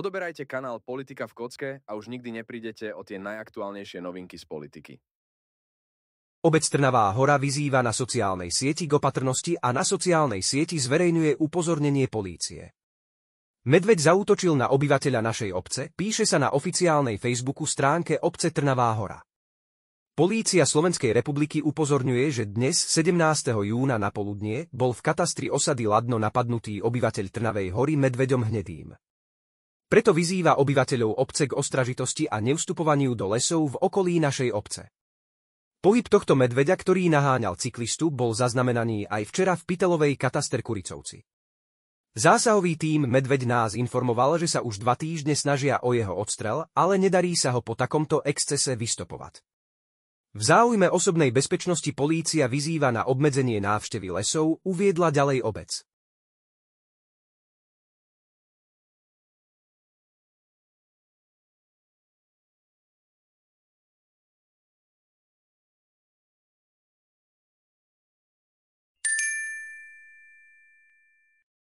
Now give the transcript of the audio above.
Odoberajte kanál Politika v kocke a už nikdy neprídete o tie najaktuálnejšie novinky z politiky. Obec Trnavá hora vyzýva na sociálnej sieti k opatrnosti a na sociálnej sieti zverejňuje upozornenie polície. Medveď zautočil na obyvateľa našej obce, píše sa na oficiálnej Facebooku stránke obce Trnavá hora. Polícia Slovenskej republiky upozorňuje, že dnes, 17. júna na poludnie, bol v katastri osady Ladno napadnutý obyvateľ Trnavej hory medveďom hnedým. Preto vyzýva obyvateľov obce k ostražitosti a nevstupovaniu do lesov v okolí našej obce. Pohyb tohto medveďa, ktorý naháňal cyklistu, bol zaznamenaný aj včera v Pitelovej kataster Kuricovci. Zásahový tím Medveď nás informoval, že sa už dva týždne snažia o jeho odstrel, ale nedarí sa ho po takomto excese vystopovať. V záujme osobnej bezpečnosti polícia vyzýva na obmedzenie návštevy lesov, uviedla ďalej obec.